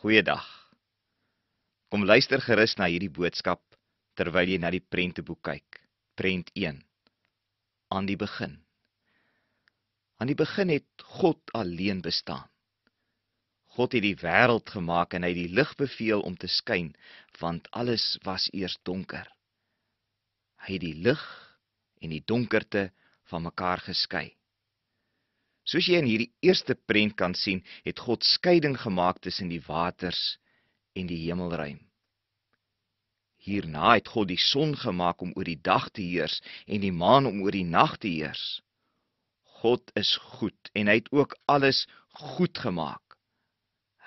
Goeiedag. Kom luister gerus na hierdie boodskap terwyl jy na die prenteboek kyk. Prent 1. Aan die begin. Aan die begin het God alleen bestaan. God het die wêreld gemaak en hy het die lig beveel om te skyn, want alles was eers donker. Hy het die lig en die donkerte van mekaar geskei. Soos jy in hierdie eerste prent kan sien, het God skeiding gemaak tussen die waters en die hemelruim. Hierna het God die son gemaak om oor die dag te heers en die maan om oor die nag te heers. God is goed en hy het ook alles goed gemaak.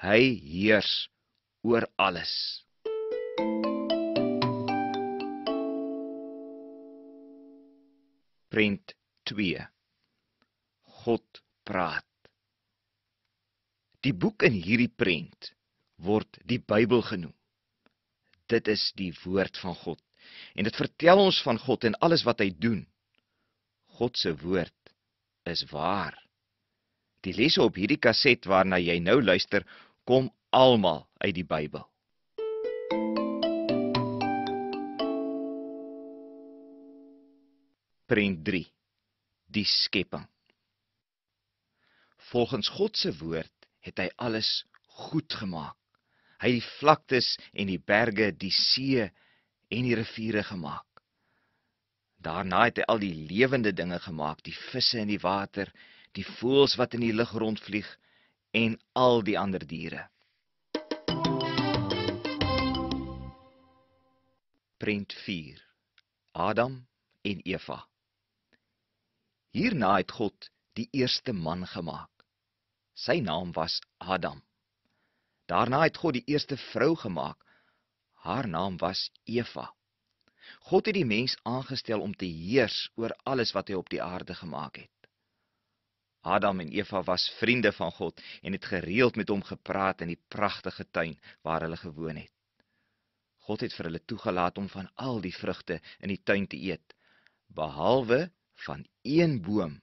Hy heers oor alles. Prent 2 God praat. Die boek in hierdie prent word die Bybel genoem. Dit is die woord van God en dit vertel ons van God en alles wat hy doen. God se woord is waar. Die lesse op hierdie kaset waarna jy nou luister, kom almal uit die Bybel. Prent 3. Die skepping. Volgens God se woord het hy alles goed gemaak. Hy het die vlaktes en die berge, die see en die riviere gemaak. Daarna het hy al die lewende dinge gemaak, die visse in die water, die voëls wat in die lug rondvlieg en al die ander diere. Prent 4. Adam en Eva. Hierna het God die eerste man gemaak Sy naam was Adam. Daarna het God die eerste vrou gemaak. Haar naam was Eva. God het die mens aangestel om te heers oor alles wat hy op die aarde gemaak het. Adam en Eva was vriende van God en het gereeld met hom gepraat in die pragtige tuin waar hulle gewoon het. God het vir hulle toegelaat om van al die vrugte in die tuin te eet behalwe van een boom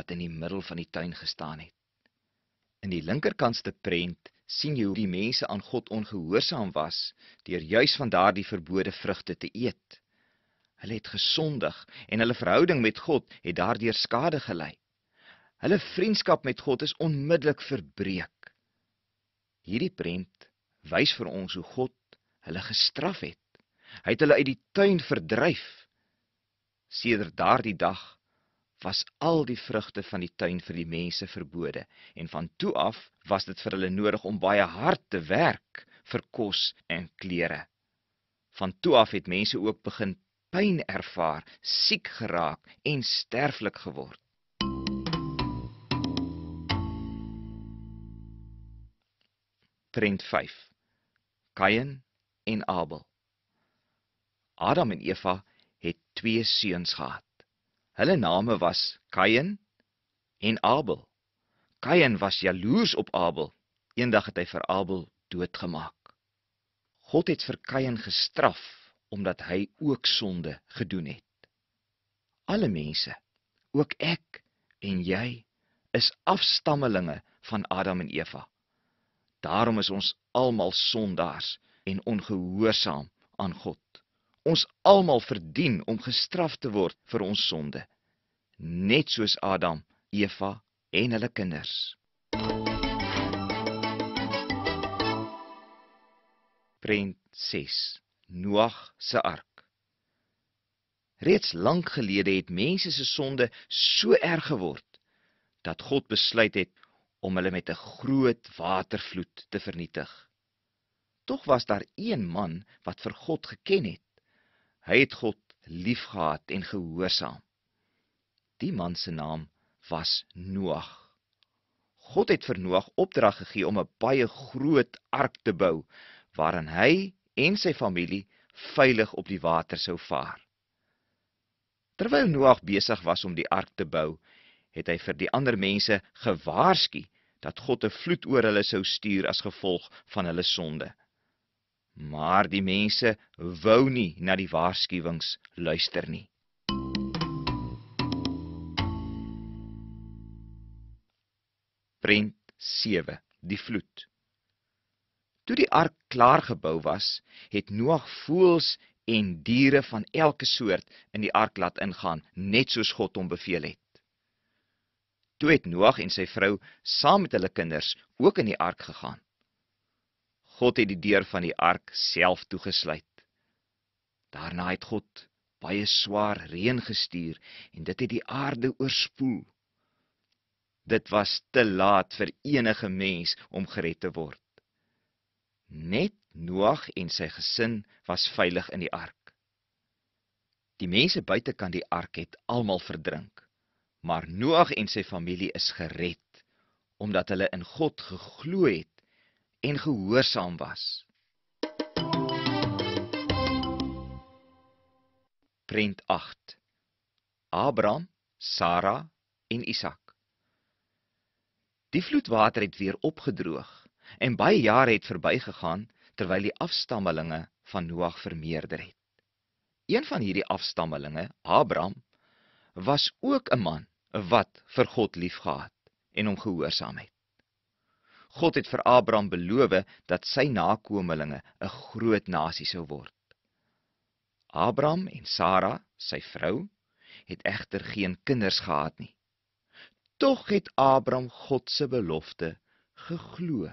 wat in die middel van die tuin gestaan het. In die linkerkantste prent sien jy hoe die mense aan God ongehoorsaam was deur juis van daardie verbode vrugte te eet. Hulle het gesondig en hulle verhouding met God het daardeur skade gely. Hulle vriendskap met God is onmiddellik verbreek. Hierdie prent wys vir ons hoe God hulle gestraf het. Hy het hulle uit die tuin verdryf. Sedert daardie dag was al die vrugte van die tuin vir die mense verbode en van toe af was dit vir hulle nodig om baie hard te werk vir kos en klere. Van toe af het mense ook begin pyn ervaar, siek geraak en sterflik geword. Trend 5. Kain en Abel. Adam en Eva het twee seuns gehad. Hulle name was Kain en Abel. Kain was jaloers op Abel. Eendag het hy vir Abel doodgemaak. God het vir Kain gestraf omdat hy ook sonde gedoen het. Alle mense, ook ek en jy, is afstammelinge van Adam en Eva. Daarom is ons almal sondaars en ongehoorsaam aan God. Ons almal verdien om gestraf te word vir ons sonde, net soos Adam, Eva en hulle kinders. Prinses Noag se ark. Reeds lank gelede het mense se sonde so erg geword dat God besluit het om hulle met 'n groot watervloed te vernietig. Tog was daar een man wat vir God geken het Hy het God liefgehad en gehoorsaam. Die man se naam was Noag. God het vir Noag opdrag gegee om 'n baie groot ark te bou waarin hy en sy familie veilig op die water sou vaar. Terwyl Noag besig was om die ark te bou, het hy vir die ander mense gewaarsku dat God 'n vloed oor hulle sou stuur as gevolg van hulle sonde maar die mense wou nie na die waarskuwings luister nie. Prent 7: Die vloed. Toe die ark klaar gebou was, het Noag voëls en diere van elke soort in die ark laat ingaan, net soos God hom beveel het. Toe het Noag en sy vrou saam met hulle kinders ook in die ark gegaan. God het die deur van die ark self toegesluit. Daarna het God baie swaar reën gestuur en dit het die aarde oorspoel. Dit was te laat vir enige mens om gered te word. Net Noag en sy gesin was veilig in die ark. Die mense buite kan die ark het almal verdrink, maar Noag en sy familie is gered omdat hulle in God geglo het en gehoorsaam was. Prent 8. Abraham, Sara en Isak. Die vloedwater het weer opgedroog en baie jare het verbygegaan terwyl die afstammelinge van Noag vermeerder het. Een van hierdie afstammelinge, Abraham, was ook 'n man wat vir God liefgehad en hom gehoorsaam het. God het vir Abraham beloof dat sy nakommelinge 'n groot nasie sou word. Abraham en Sara, sy vrou, het egter geen kinders gehad nie. Tog het Abraham God se belofte geglo.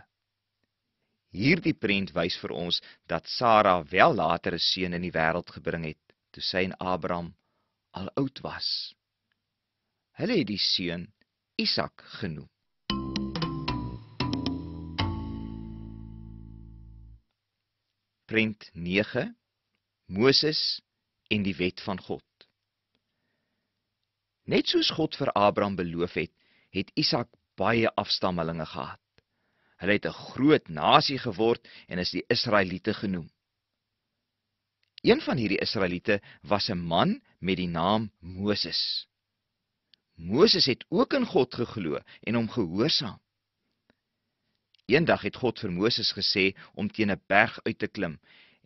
Hierdie prent wys vir ons dat Sara wel later 'n seun in die wêreld gebring het toe sy en Abraham al oud was. Hulle het die seun Isak genoem. prent 9 Moses en die wet van God. Net soos God vir Abraham beloof het, het Isak baie afstammelinge gehad. Hulle het 'n groot nasie geword en is die Israeliete genoem. Een van hierdie Israeliete was 'n man met die naam Moses. Moses het ook in God geglo en hom gehoorsaam. Eendag het God vir Moses gesê om teen 'n berg uit te klim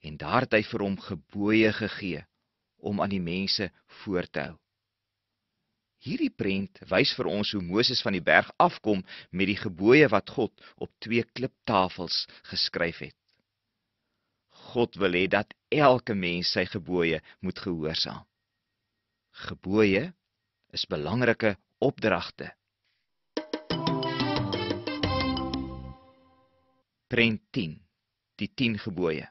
en daar het hy vir hom gebooie gegee om aan die mense voor te hou. Hierdie prent wys vir ons hoe Moses van die berg afkom met die gebooie wat God op twee kliptafels geskryf het. God wil hê dat elke mens sy gebooie moet gehoorsaam. Gebooie is belangrike opdragte. omtrent 10, die 10 gebooie.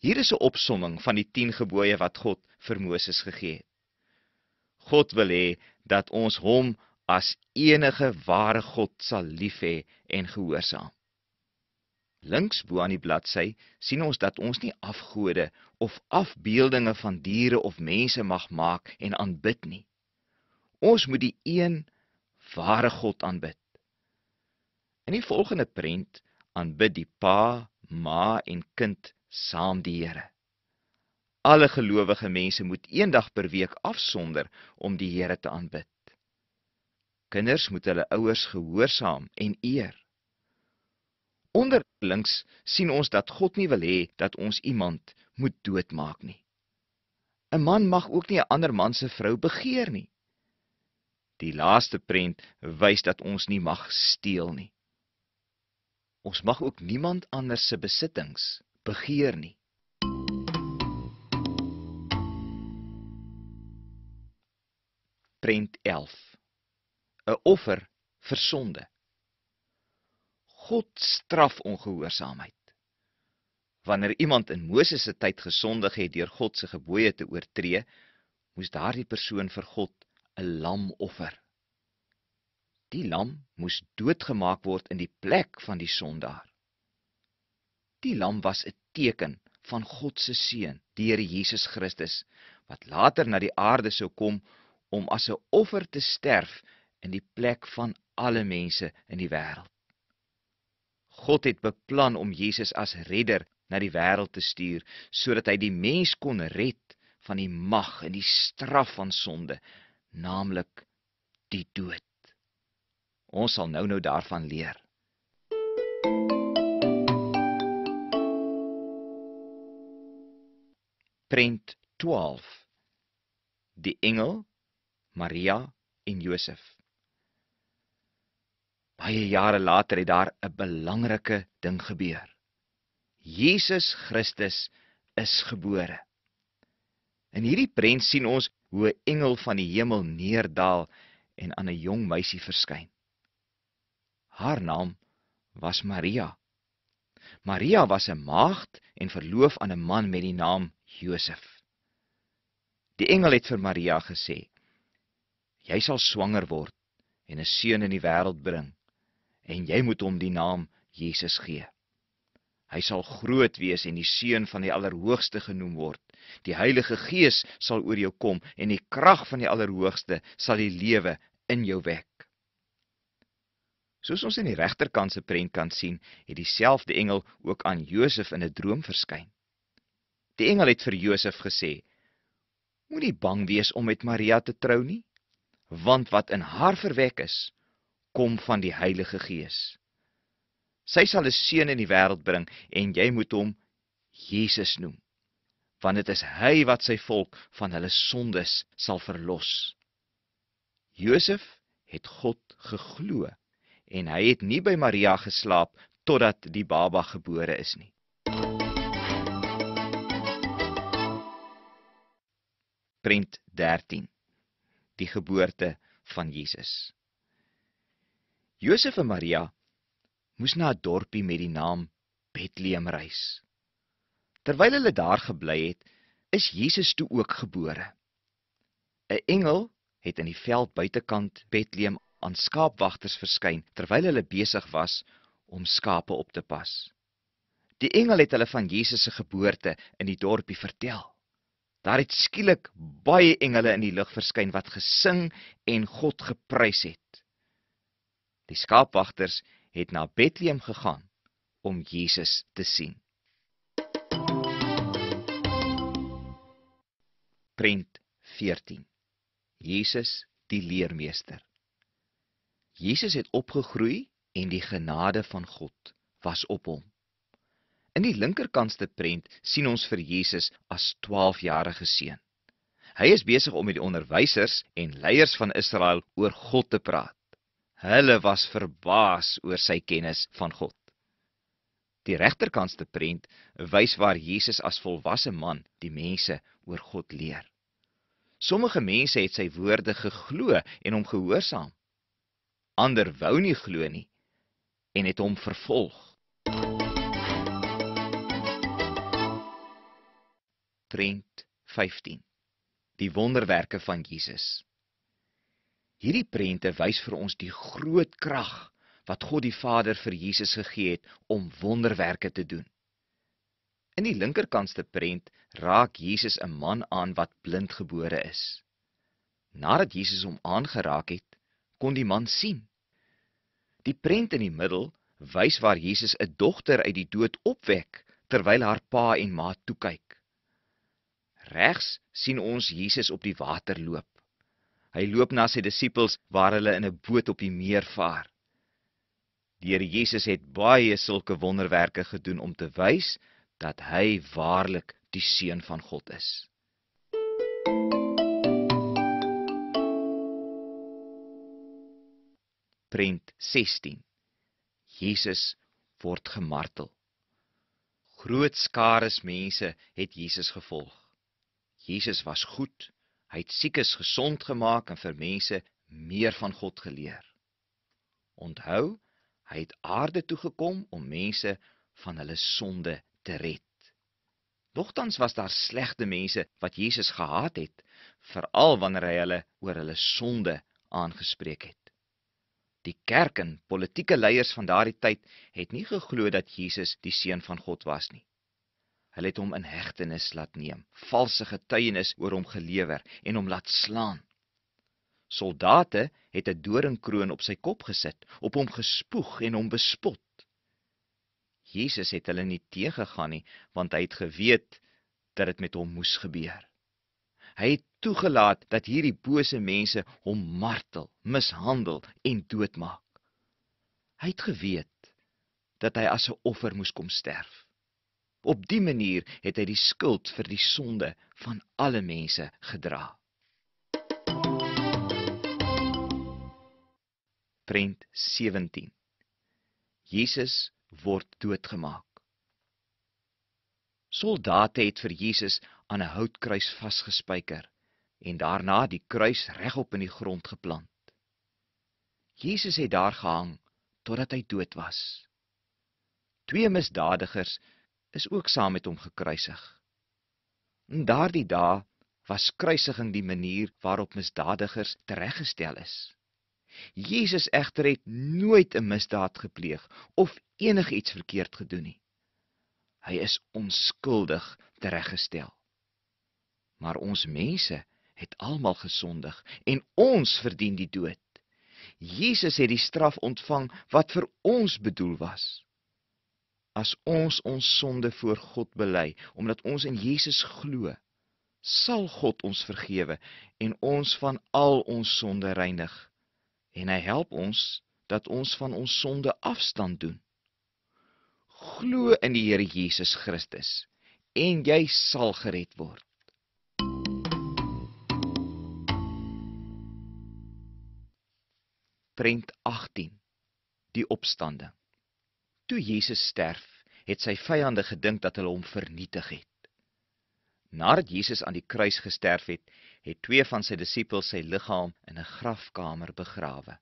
Hier is 'n opsomming van die 10 gebooie wat God vir Moses gegee het. God wil hê dat ons hom as enige ware God sal lief hê en gehoorsaam. Links bo aan die bladsy sien ons dat ons nie afgode of afbeeldinge van diere of mense mag maak en aanbid nie. Ons moet die een ware God aanbid. In die volgende prent aanbid die pa, ma en kind saam die Here. Alle gelowige mense moet eendag per week afsonder om die Here te aanbid. Kinders moet hulle ouers gehoorsaam en eer. Onder links sien ons dat God nie wil hê dat ons iemand moet doodmaak nie. 'n Man mag ook nie 'n ander man se vrou begeer nie. Die laaste prent wys dat ons nie mag steel nie. Ons mag ook niemand anders se besittings begeer nie. Prent 11. 'n Offer vir sonde. God straf ongehoorsaamheid. Wanneer iemand in Moses se tyd gesondig het deur God se gebooie te oortree, moes daardie persoon vir God 'n lam offer. Die lam moes doodgemaak word in die plek van die sondaar. Die lam was 'n teken van God se seun, die Here Jesus Christus, wat later na die aarde sou kom om as 'n offer te sterf in die plek van alle mense in die wêreld. God het beplan om Jesus as redder na die wêreld te stuur sodat hy die mens kon red van die mag en die straf van sonde, naamlik die dood. Ons sal nou-nou daarvan leer. Prent 12 Die engel Maria en Josef Baie jare later het daar 'n belangrike ding gebeur. Jesus Christus is gebore. In hierdie prent sien ons hoe 'n engel van die hemel neerdal en aan 'n jong meisie verskyn. Haar naam was Maria. Maria was 'n maagd en verloof aan 'n man met die naam Josef. Die engel het vir Maria gesê: "Jy sal swanger word en 'n seun in die wêreld bring, en jy moet hom die naam Jesus gee. Hy sal groot wees en die seun van die Allerhoogste genoem word. Die Heilige Gees sal oor jou kom en die krag van die Allerhoogste sal die lewe in jou wek." Soos ons in die regterkant se prent kan sien, het dieselfde engel ook aan Josef in 'n droom verskyn. Die engel het vir Josef gesê: Moenie bang wees om met Maria te trou nie, want wat in haar verwek is, kom van die Heilige Gees. Sy sal 'n seun in die wêreld bring en jy moet hom Jesus noem, want dit is hy wat sy volk van hulle sondes sal verlos. Josef het God geglo en hy het nie by Maria geslaap totdat die baba gebore is nie. Print 13. Die geboorte van Jesus. Josef en Maria moes na 'n dorpie met die naam Bethlehem reis. Terwyl hulle daar gebly het, is Jesus toe ook gebore. 'n Engel het in die veld buitekant Bethlehem aan skaapwagters verskyn terwyl hulle besig was om skape op te pas. Die engel het hulle van Jesus se geboorte in die dorpie vertel. Daar het skielik baie engele in die lug verskyn wat gesing en God geprys het. Die skaapwagters het na Bethlehem gegaan om Jesus te sien. Prent 14. Jesus die leermeester. Jesus het opgegroei en die genade van God was op hom. In die linkerkantste prent sien ons vir Jesus as 12-jarige seun. Hy is besig om met die onderwysers en leiers van Israel oor God te praat. Hulle was verbaas oor sy kennis van God. Die regterkantste prent wys waar Jesus as volwasse man die mense oor God leer. Sommige mense het sy woorde geglo en hom gehoorsaam ander wou nie glo nie en het hom vervolg. Trent 15 Die wonderwerke van Jesus. Hierdie prente wys vir ons die groot krag wat God die Vader vir Jesus gegee het om wonderwerke te doen. In die linkerkantste prent raak Jesus 'n man aan wat blindgebore is. Nadat Jesus hom aangeraak het, kon die man sien. Die prent in die middel wys waar Jesus 'n dogter uit die dood opwek terwyl haar pa en ma toe kyk. Regs sien ons Jesus op die water loop. Hy loop na sy disippels waar hulle in 'n boot op die meer vaar. Die Here Jesus het baie sulke wonderwerke gedoen om te wys dat hy waarlik die seun van God is. prent 16. Jesus word gemartel. Groot skares mense het Jesus gevolg. Jesus was goed. Hy het siekes gesond gemaak en vir mense meer van God geleer. Onthou, hy het aarde toe gekom om mense van hulle sonde te red. Nogtans was daar slegte mense wat Jesus gehaat het, veral wanneer hy hulle oor hulle sonde aangespreek het. Die kerk en politieke leiers van daardie tyd het nie geglo dat Jesus die seun van God was nie. Hulle het hom in hegtenis laat neem, valse getuienis oor hom gelewer en hom laat slaan. Soldate het 'n doringkroon op sy kop gesit, op hom gespoeg en hom bespot. Jesus het hulle nie teëgegaan nie, want hy het geweet dat dit met hom moes gebeur. Hy het toegelaat dat hierdie bose mense hom martel, mishandel en doodmaak. Hy het geweet dat hy as 'n offer moes kom sterf. Op dié manier het hy die skuld vir die sonde van alle mense gedra. Prent 17. Jesus word doodgemaak. Soldate het vir Jesus aan 'n houtkruis vasgespyker en daarna die kruis regop in die grond geplant. Jesus het daar gehang totdat hy dood was. Twee misdadigers is ook saam met hom gekruisig. In daardie dae was kruisiging die manier waarop misdadigers tereggestel is. Jesus egter het nooit 'n misdaad gepleeg of enigiets verkeerd gedoen nie hy is onskuldig tereggestel. Maar ons mense het almal gesondig en ons verdien die dood. Jesus het die straf ontvang wat vir ons bedoel was. As ons ons sonde voor God bely omdat ons in Jesus glo, sal God ons vergewe en ons van al ons sonde reinig en hy help ons dat ons van ons sonde afstand doen glo in die Here Jesus Christus en jy sal gered word. Prent 18 Die opstanding. Toe Jesus sterf, het sy vyande gedink dat hulle hom vernietig het. Nadat Jesus aan die kruis gesterf het, het twee van sy disippels sy liggaam in 'n grafkamer begrawe.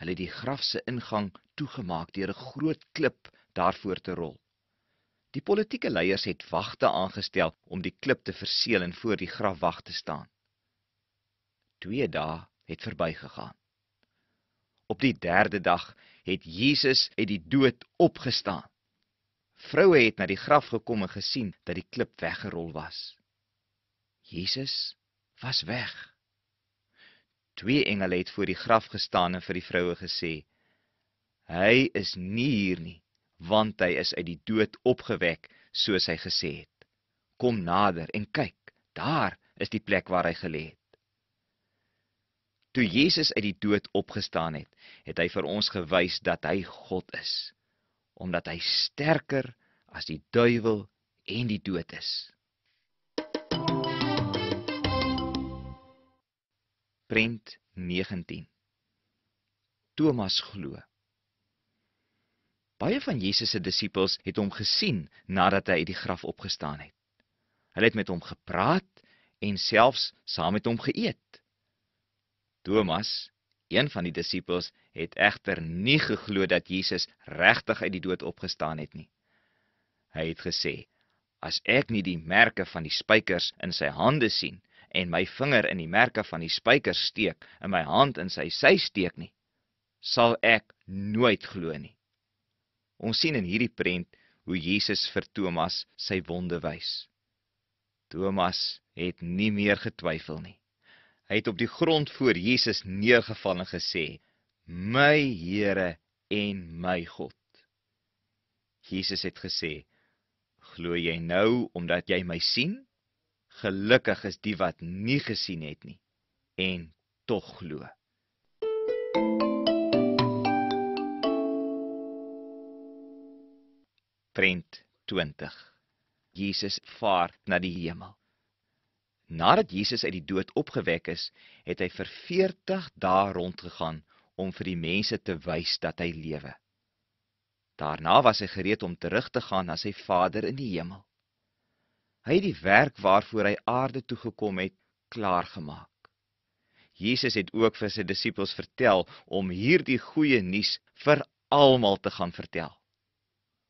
Hulle het die graf se ingang toegemaak deur 'n groot klip daarvoor te rol. Die politieke leiers het wagte aangestel om die klip te verseël en voor die graf wag te staan. 2 dae het verbygegaan. Op die 3de dag het Jesus uit die dood opgestaan. Vroue het na die graf gekom en gesien dat die klip weggerol was. Jesus was weg. Twee engele het voor die graf gestaan en vir die vroue gesê: "Hy is nie hier nie want hy is uit die dood opgewek soos hy gesê het. Kom nader en kyk, daar is die plek waar hy gelê het. Toe Jesus uit die dood opgestaan het, het hy vir ons gewys dat hy God is, omdat hy sterker as die duiwel en die dood is. Prent 19 Thomas glo Baie van Jesus se disippels het hom gesien nadat hy uit die graf opgestaan het. Hulle het met hom gepraat en selfs saam met hom geëet. Thomas, een van die disippels, het egter nie geglo dat Jesus regtig uit die dood opgestaan het nie. Hy het gesê: "As ek nie die merke van die spykers in sy hande sien en my vinger in die merke van die spykers steek en my hand in sy sy steek nie, sal ek nooit glo nie." Ons sien in hierdie prent hoe Jesus vir Thomas sy wonde wys. Thomas het nie meer getwyfel nie. Hy het op die grond voor Jesus neergeval en gesê: "My Here en my God." Jesus het gesê: "Glo jy nou omdat jy my sien? Gelukkig is die wat nie gesien het nie en tog glo." prent 20. Jesus vaar na die hemel. Nadat Jesus uit die dood opgewek is, het hy vir 40 dae rondgegaan om vir die mense te wys dat hy lewe. Daarna was hy gereed om terug te gaan na sy Vader in die hemel. Hy het die werk waarvoor hy aarde toe gekom het, klaar gemaak. Jesus het ook vir sy disippels vertel om hierdie goeie nuus vir almal te gaan vertel.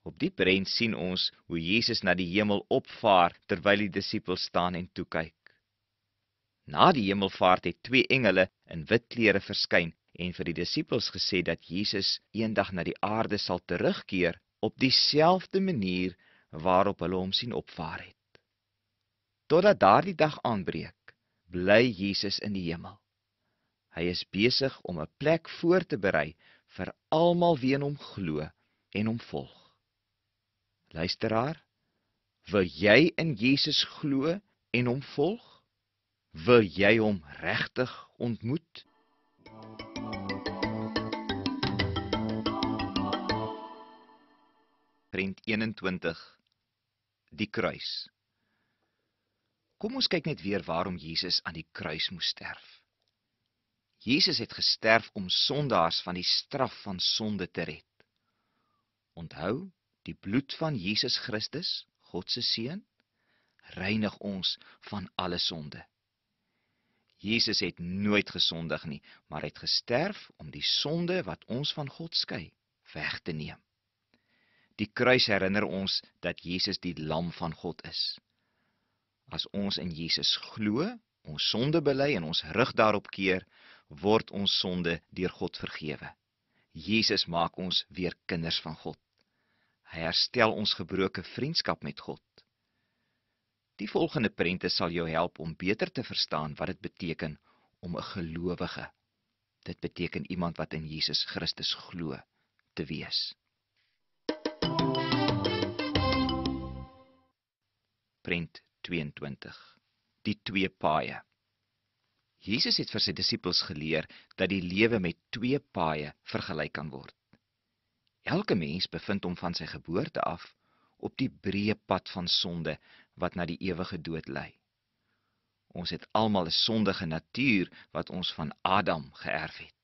Op die prent sien ons hoe Jesus na die hemel opvaar terwyl die disippels staan en toe kyk. Na die hemelvaart het twee engele in wit klere verskyn en vir die disippels gesê dat Jesus eendag na die aarde sal terugkeer op dieselfde manier waarop hulle hom sien opvaar het. Totdat daardie dag aanbreek, bly Jesus in die hemel. Hy is besig om 'n plek voor te berei vir almal wie in hom glo en hom volg. Luisteraar, wil jy in Jesus glo en hom volg? Wil jy hom regtig ontmoet? Print 21 Die kruis. Kom ons kyk net weer waarom Jesus aan die kruis moes sterf. Jesus het gesterf om sondaars van die straf van sonde te red. Onthou, Die bloed van Jesus Christus, God se seun, reinig ons van alle sonde. Jesus het nooit gesondig nie, maar het gesterf om die sonde wat ons van God skei, weg te neem. Die kruis herinner ons dat Jesus die lam van God is. As ons in Jesus glo, ons sonde bely en ons rug daarop keer, word ons sonde deur God vergewe. Jesus maak ons weer kinders van God. Hy herstel ons gebroke vriendskap met God. Die volgende prente sal jou help om beter te verstaan wat dit beteken om 'n gelowige. Dit beteken iemand wat in Jesus Christus glo te wees. Prent 22. Die twee paaie. Jesus het vir sy disippels geleer dat die lewe met twee paaie vergelyk kan word. Elke mens bevind hom van sy geboorte af op die breë pad van sonde wat na die ewige dood lei. Ons het almal 'n sondige natuur wat ons van Adam geërf het.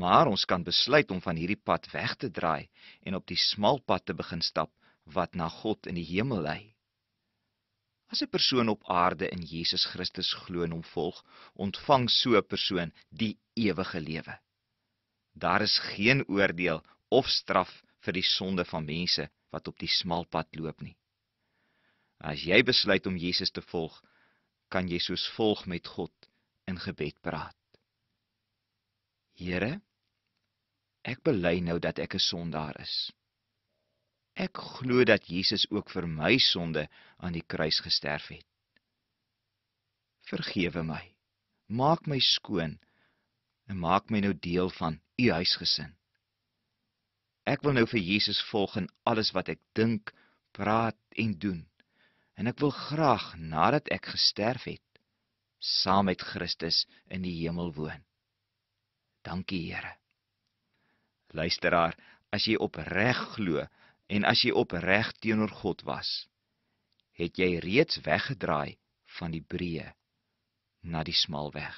Maar ons kan besluit om van hierdie pad weg te draai en op die smal pad te begin stap wat na God in die hemel lei. As 'n persoon op aarde in Jesus Christus glo en hom volg, ontvang so 'n persoon die ewige lewe. Daar is geen oordeel of straf vir die sonde van mense wat op die smal pad loop nie. As jy besluit om Jesus te volg, kan jy soos volg met God in gebed praat. Here, ek bely nou dat ek 'n sondaar is. Ek glo dat Jesus ook vir my sonde aan die kruis gesterf het. Vergewe my. Maak my skoon en maak my nou deel van u huisgesin. Ek wil nou vir Jesus volg in alles wat ek dink, praat en doen. En ek wil graag nadat ek gesterf het, saam met Christus in die hemel woon. Dankie Here. Luisteraar, as jy opreg glo en as jy opreg teenoor God was, het jy reeds weggedraai van die breë na die smal weg.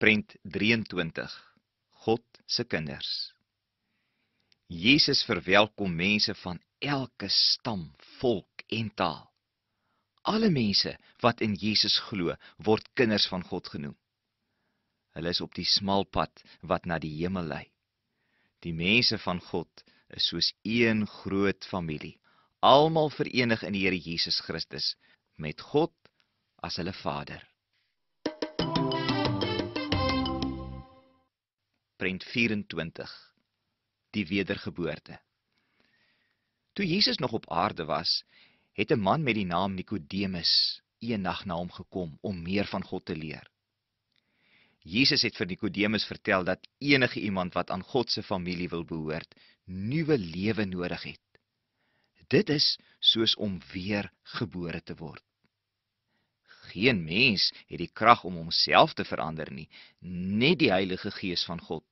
prent 23 God se kinders Jesus verwelkom mense van elke stam, volk en taal. Alle mense wat in Jesus glo, word kinders van God genoem. Hulle is op die smal pad wat na die hemel lei. Die mense van God is soos een groot familie, almal verenig in die Here Jesus Christus met God as hulle Vader. prent 24 Die wedergeboorte Toe Jesus nog op aarde was, het 'n man met die naam Nikodemus eendag na hom gekom om meer van God te leer. Jesus het vir Nikodemus vertel dat enige iemand wat aan God se familie wil behoort, nuwe lewe nodig het. Dit is soos om weer gebore te word. Geen mens het die krag om homself te verander nie, net die Heilige Gees van God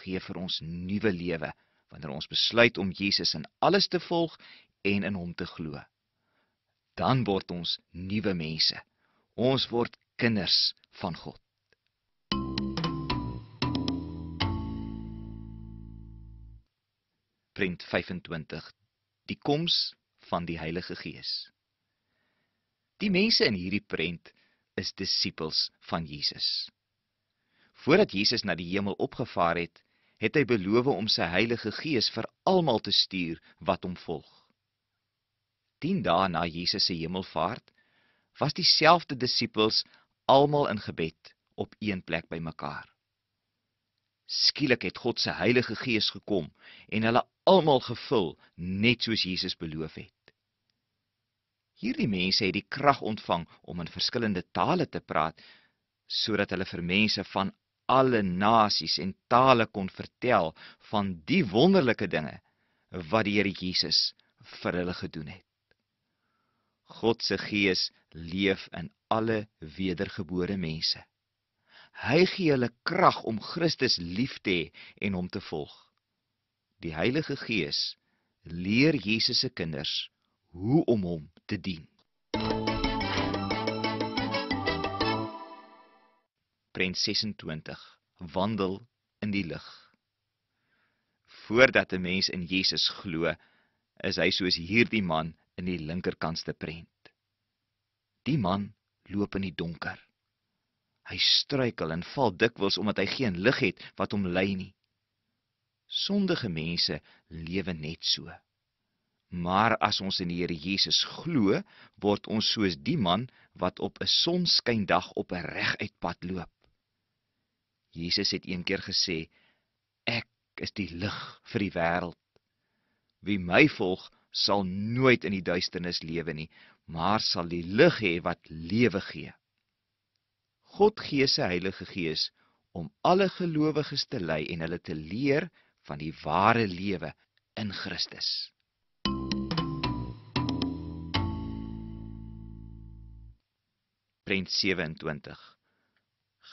gee vir ons nuwe lewe wanneer ons besluit om Jesus in alles te volg en in hom te glo. Dan word ons nuwe mense. Ons word kinders van God. print 25 Die koms van die Heilige Gees. Die mense in hierdie prent is disippels van Jesus. Voordat Jesus na die hemel opgevaar het, het hy beloof om sy Heilige Gees vir almal te stuur wat hom volg. 10 dae na Jesus se hemelvaart was dieselfde disippels almal in gebed op een plek bymekaar. Skielik het God se Heilige Gees gekom en hulle almal gevul net soos Jesus beloof het. Hierdie mense het die krag ontvang om in verskillende tale te praat sodat hulle vir mense van alle nasies en tale kon vertel van die wonderlike dinge wat die Here Jesus vir hulle gedoen het. God se gees leef in alle wedergebore mense. Hy gee hulle krag om Christus lief te hê en hom te volg. Die Heilige Gees leer Jesus se kinders hoe om hom te dien. prent 26 wandel in die lig voordat 'n mens in Jesus glo is hy soos hierdie man in die linkerkantste prent die man loop in die donker hy struikel en val dikwels omdat hy geen lig het wat hom lei nie sondige mense lewe net so maar as ons in die Here Jesus glo word ons soos die man wat op 'n sonskyn dag op 'n reguit pad loop Jesus het een keer gesê: Ek is die lig vir die wêreld. Wie my volg, sal nooit in die duisternis lewe nie, maar sal die lig hê wat lewe gee. God gee sy Heilige Gees om alle gelowiges te lei en hulle te leer van die ware lewe in Christus. Prent 27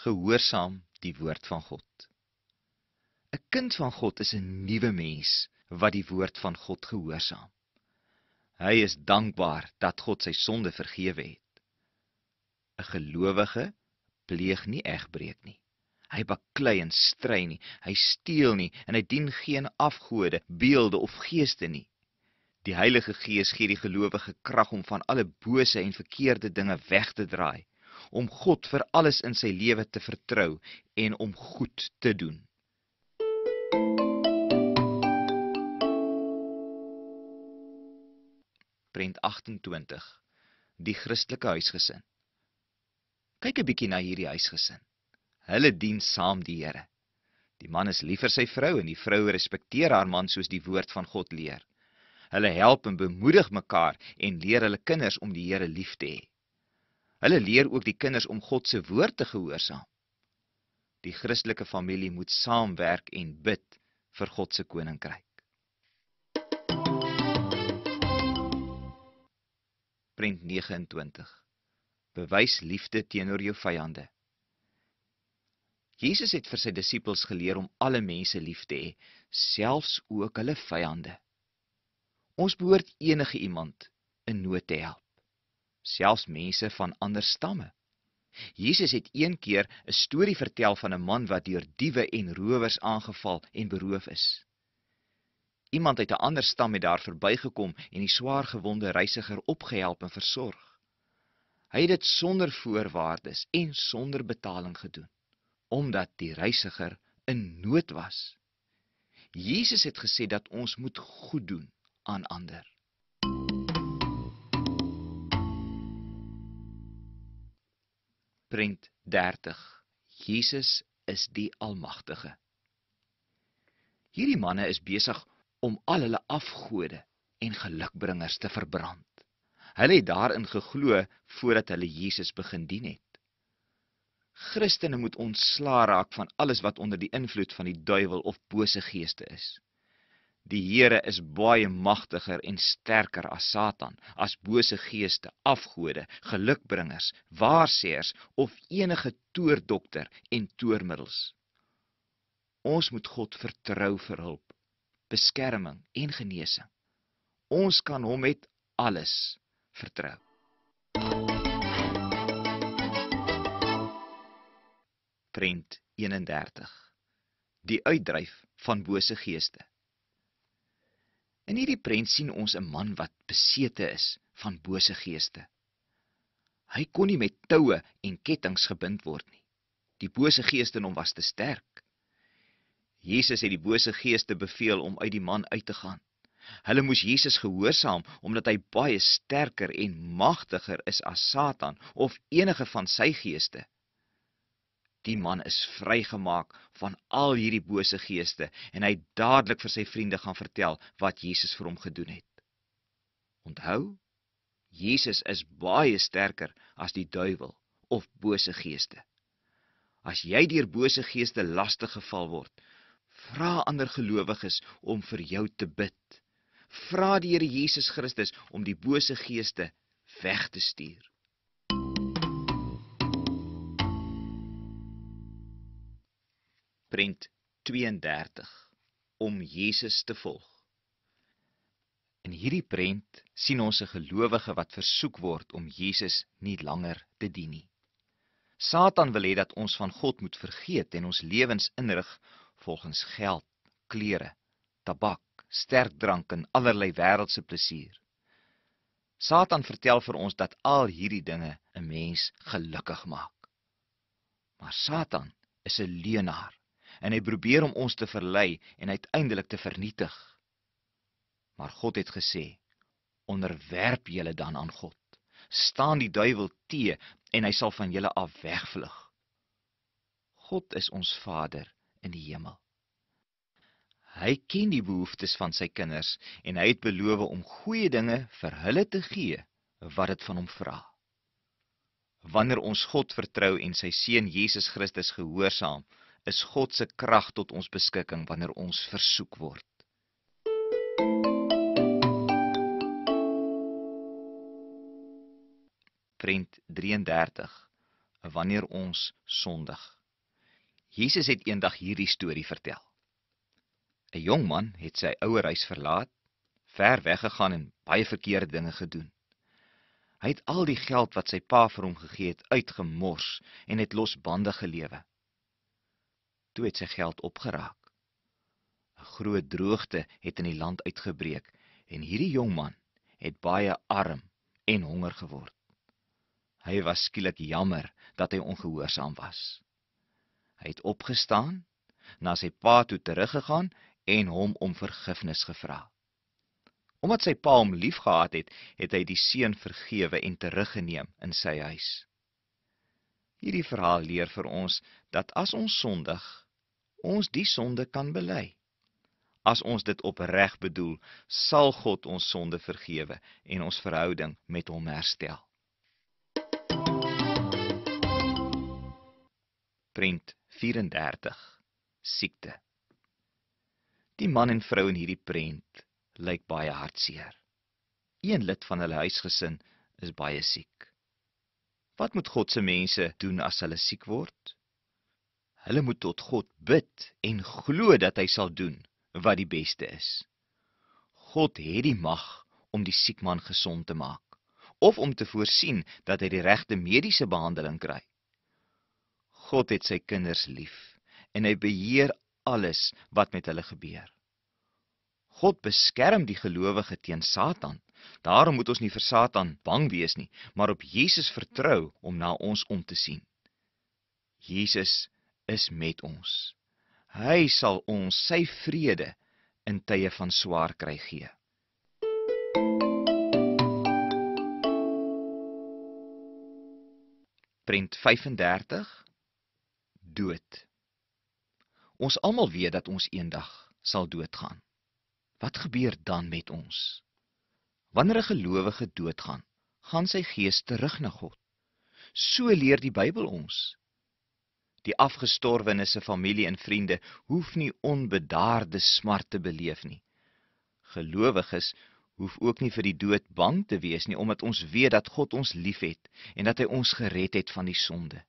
Gehoorsaam die woord van God. 'n Kind van God is 'n nuwe mens wat die woord van God gehoorsaam. Hy is dankbaar dat God sy sonde vergewe het. 'n Gelowige pleeg nie egbreek nie. Hy baklei en strei nie, hy steel nie en hy dien geen afgode, beelde of geeste nie. Die Heilige Gees gee die gelowige krag om van alle bose en verkeerde dinge weg te draai om God vir alles in sy lewe te vertrou en om goed te doen. Prent 28 Die Christelike huisgesin. Kyk 'n bietjie na hierdie huisgesin. Hulle dien saam die Here. Die man is lief vir sy vrou en die vrou respekteer haar man soos die woord van God leer. Hulle help en bemoedig mekaar en leer hulle kinders om die Here lief te hê. He. Hulle leer ook die kinders om God se woord te gehoorsaam. Die Christelike familie moet saamwerk en bid vir God se koninkryk. Prent 29. Bewys liefde teenoor jou vyande. Jesus het vir sy disippels geleer om alle mense lief te hê, selfs ook hulle vyande. Ons behoort enige iemand in nood te help selfs mense van ander stamme. Jesus het een keer 'n storie vertel van 'n man wat deur diewe en rowers aangeval en beroof is. Iemand uit 'n ander stam het daar verbygekom en die swaar gewonde reisiger opgehelp en versorg. Hy het dit sonder voorwaardes en sonder betaling gedoen, omdat die reisiger in nood was. Jesus het gesê dat ons moet goed doen aan ander. prent 30. Jesus is die Almagtige. Hierdie manne is besig om al hulle afgode en gelukbringers te verbrand. Hulle het daarin geglo voordat hulle Jesus begin dien het. Christene moet ontslaa raak van alles wat onder die invloed van die duiwel of bose geeste is. Die Here is baie magtiger en sterker as Satan, as bose geeste, afgode, gelukbringers, waarseers of enige toordokter en toormiddels. Ons moet God vertrou vir hulp, beskerming en genesing. Ons kan hom met alles vertrou. Prent 31 Die uitdryf van bose geeste In hierdie prent sien ons 'n man wat besete is van bose geeste. Hy kon nie met toue en kettinge gebind word nie. Die bose geeste in hom was te sterk. Jesus het die bose geeste beveel om uit die man uit te gaan. Hulle moes Jesus gehoorsaam omdat hy baie sterker en magtiger is as Satan of enige van sy geeste die man is vrygemaak van al hierdie bose geeste en hy dadelik vir sy vriende gaan vertel wat Jesus vir hom gedoen het. Onthou, Jesus is baie sterker as die duiwel of bose geeste. As jy deur bose geeste lastig geval word, vra ander gelowiges om vir jou te bid. Vra die Here Jesus Christus om die bose geeste weg te stuur. prent 32 om Jesus te volg. In hierdie prent sien ons 'n gelowige wat versoek word om Jesus nie langer te dien nie. Satan wil hê dat ons van God moet vergeet en ons lewens inrig volgens geld, klere, tabak, sterk drank en allerlei wêreldse plesier. Satan vertel vir ons dat al hierdie dinge 'n mens gelukkig maak. Maar Satan is 'n leienaar en hy probeer om ons te verlei en uiteindelik te vernietig. Maar God het gesê: "Onderwerp julle dan aan God. Staan die duiwel te en hy sal van julle af wegvlug." God is ons Vader in die hemel. Hy ken die behoeftes van sy kinders en hy het beloof om goeie dinge vir hulle te gee wat dit van hom vra. Wanneer ons God vertrou en sy seun Jesus Christus gehoorsaam, is God se krag tot ons beskikking wanneer ons versoek word. Print 33 Wanneer ons sondig. Jesus het eendag hierdie storie vertel. 'n Jong man het sy ouer huis verlaat, ver weggegaan en baie verkeerde dinge gedoen. Hy het al die geld wat sy pa vir hom gegee het uitgemors en het losbandig gelewe toe het sy geld opgeraak. 'n Groot droogte het in die land uitgebreek en hierdie jong man het baie arm en honger geword. Hy was skielik jammer dat hy ongehoorsaam was. Hy het opgestaan, na sy pa toe teruggegaan en hom om vergifnis gevra. Omdat sy pa hom liefgehad het, het hy die seun vergewe en teruggeneem in sy huis. Hierdie verhaal leer vir ons dat as ons sondig, ons die sonde kan bely. As ons dit opreg bedoel, sal God ons sonde vergewe en ons verhouding met hom herstel. Print 34 siekte. Die man en vrou in hierdie prent lyk baie hartseer. Een lid van hulle huisgesin is baie siek. Wat moet God se mense doen as hulle siek word? hulle moet tot God bid en glo dat hy sal doen wat die beste is. God het die mag om die siek man gesond te maak of om te voorsien dat hy die regte mediese behandeling kry. God het sy kinders lief en hy beheer alles wat met hulle gebeur. God beskerm die gelowige teen Satan. Daarom moet ons nie vir Satan bang wees nie, maar op Jesus vertrou om na ons om te sien. Jesus is met ons. Hy sal ons sy vrede in tye van swaar kry gee. Print 35 Dood. Ons almal weet dat ons eendag sal doodgaan. Wat gebeur dan met ons? Wanneer 'n gelowige doodgaan, gaan sy gees terug na God. So leer die Bybel ons Die afgestorwene se familie en vriende hoef nie onbedaarde smart te beleef nie. Gelowiges hoef ook nie vir die dood bang te wees nie omdat ons weet dat God ons liefhet en dat hy ons gered het van die sonde.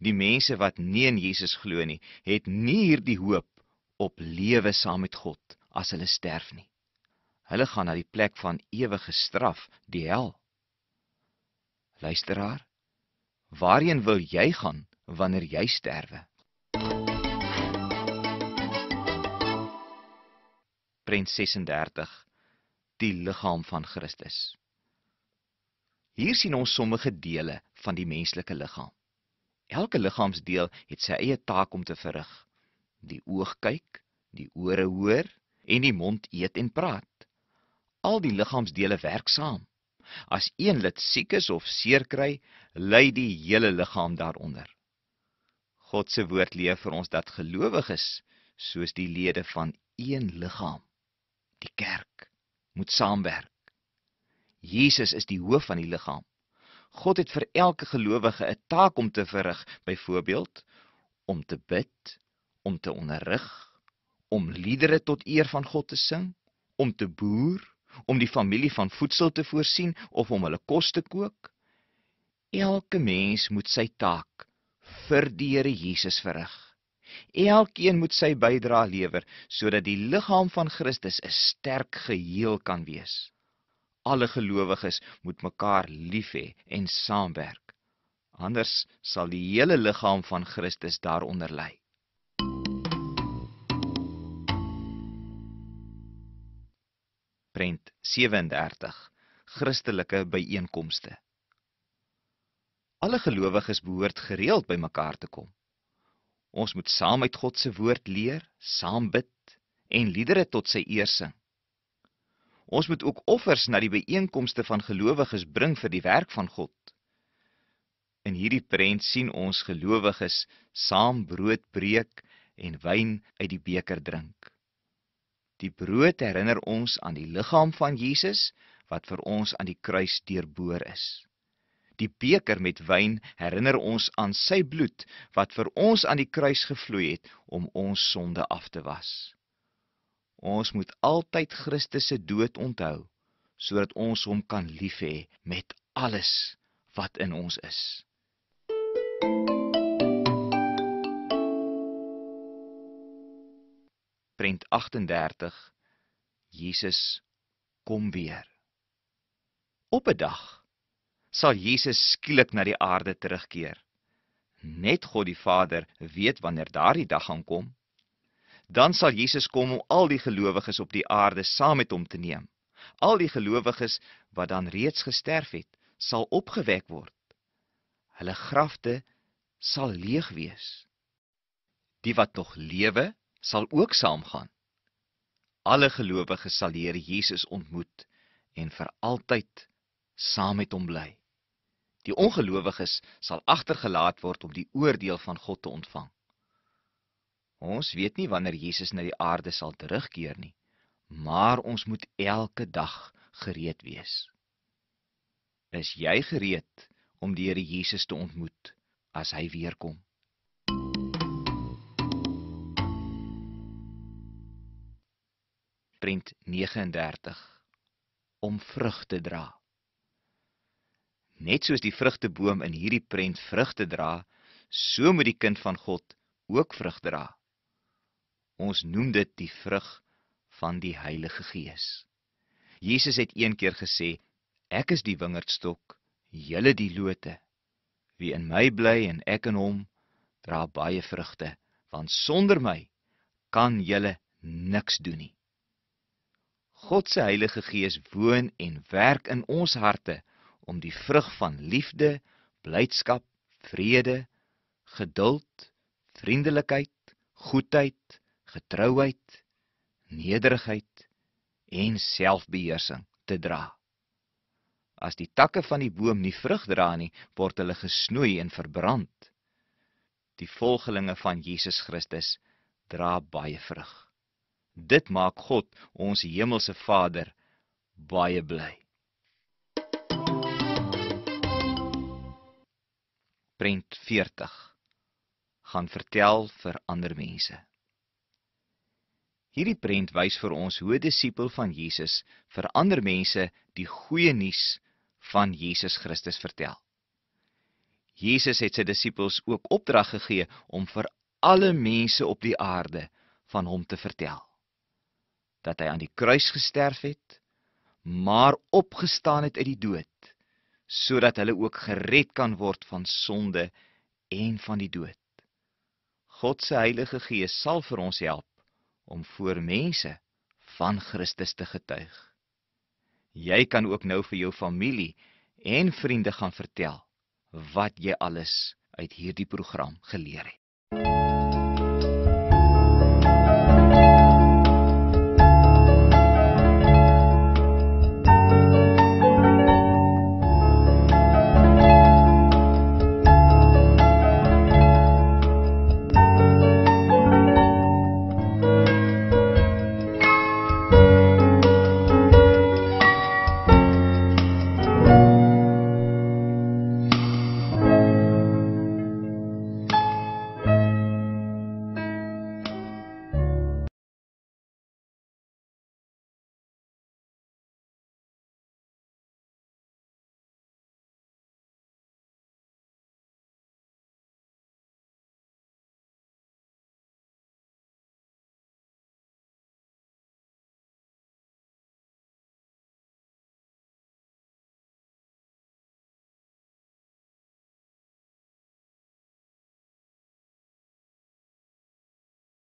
Die mense wat nie in Jesus glo nie, het nie hierdie hoop op lewe saam met God as hulle sterf nie. Hulle gaan na die plek van ewige straf, die hel. Luisteraar, waarheen wil jy gaan? wanneer jy sterwe. Prent 36 Die liggaam van Christus. Hier sien ons sommige dele van die menslike liggaam. Elke liggaamsdeel het sy eie taak om te verrig. Die oog kyk, die ore hoor en die mond eet en praat. Al die liggaamsdele werk saam. As een lid siek is of seer kry, ly die hele liggaam daaronder. God se woord leer vir ons dat gelowiges soos die lede van een liggaam, die kerk, moet saamwerk. Jesus is die hoof van die liggaam. God het vir elke gelowige 'n taak om te verrig, byvoorbeeld om te bid, om te onderrig, om liedere tot eer van God te sing, om te boer, om die familie van voedsel te voorsien of om hulle kos te kook. Elke mens moet sy taak vir die Here Jesus verrig. Elkeen moet sy bydrae lewer sodat die liggaam van Christus 'n sterk geheel kan wees. Alle gelowiges moet mekaar lief hê en saamwerk. Anders sal die hele liggaam van Christus daaronder lê. Prent 37 Christelike byeenkomste Alle gelowiges behoort gereeld by mekaar te kom. Ons moet saam uit God se woord leer, saam bid en liedere tot sy eer sing. Ons moet ook offers na die byeenkomste van gelowiges bring vir die werk van God. In hierdie prent sien ons gelowiges saam brood breek en wyn uit die beker drink. Die brood herinner ons aan die liggaam van Jesus wat vir ons aan die kruis deurboor is. Die beker met wyn herinner ons aan sy bloed wat vir ons aan die kruis gevloei het om ons sonde af te was. Ons moet altyd Christus se dood onthou sodat ons hom kan liefhê met alles wat in ons is. Prent 38 Jesus kom weer. Op 'n dag sal Jesus skielik na die aarde terugkeer. Net God die Vader weet wanneer daardie dag gaan kom. Dan sal Jesus kom om al die gelowiges op die aarde saam met hom te neem. Al die gelowiges wat dan reeds gesterf het, sal opgewek word. Hulle grafte sal leeg wees. Die wat nog lewe, sal ook saamgaan. Alle gelowiges sal die Here Jesus ontmoet en vir altyd saam met hom bly. Die ongelowiges sal agtergelaat word om die oordeel van God te ontvang. Ons weet nie wanneer Jesus na die aarde sal terugkeer nie, maar ons moet elke dag gereed wees. Is jy gereed om die Here Jesus te ontmoet as hy weer kom? Prent 39 Om vrug te dra. Net soos die vrugteboom in hierdie prent vrugte dra, so moet die kind van God ook vrug dra. Ons noem dit die vrug van die Heilige Gees. Jesus het een keer gesê: Ek is die wingerdstok, julle die lote. Wie in my bly en ek in hom, dra baie vrugte, want sonder my kan julle niks doen nie. God se Heilige Gees woon en werk in ons harte om die vrug van liefde, blydskap, vrede, geduld, vriendelikheid, goedheid, getrouheid, nederigheid en selfbeheersing te dra. As die takke van die boom nie vrug dra nie, word hulle gesnoei en verbrand. Die volgelinge van Jesus Christus dra baie vrug. Dit maak God, ons hemelse Vader, baie bly. prent 40 gaan vertel vir ander mense. Hierdie prent wys vir ons hoe 'n disipel van Jesus vir ander mense die goeie nuus van Jesus Christus vertel. Jesus het sy disipels ook opdrag gegee om vir alle mense op die aarde van hom te vertel. Dat hy aan die kruis gesterf het, maar opgestaan het uit die dood sodat hulle ook gered kan word van sonde en van die dood. God se Heilige Gees sal vir ons help om voor mense van Christus te getuig. Jy kan ook nou vir jou familie en vriende gaan vertel wat jy alles uit hierdie program geleer het.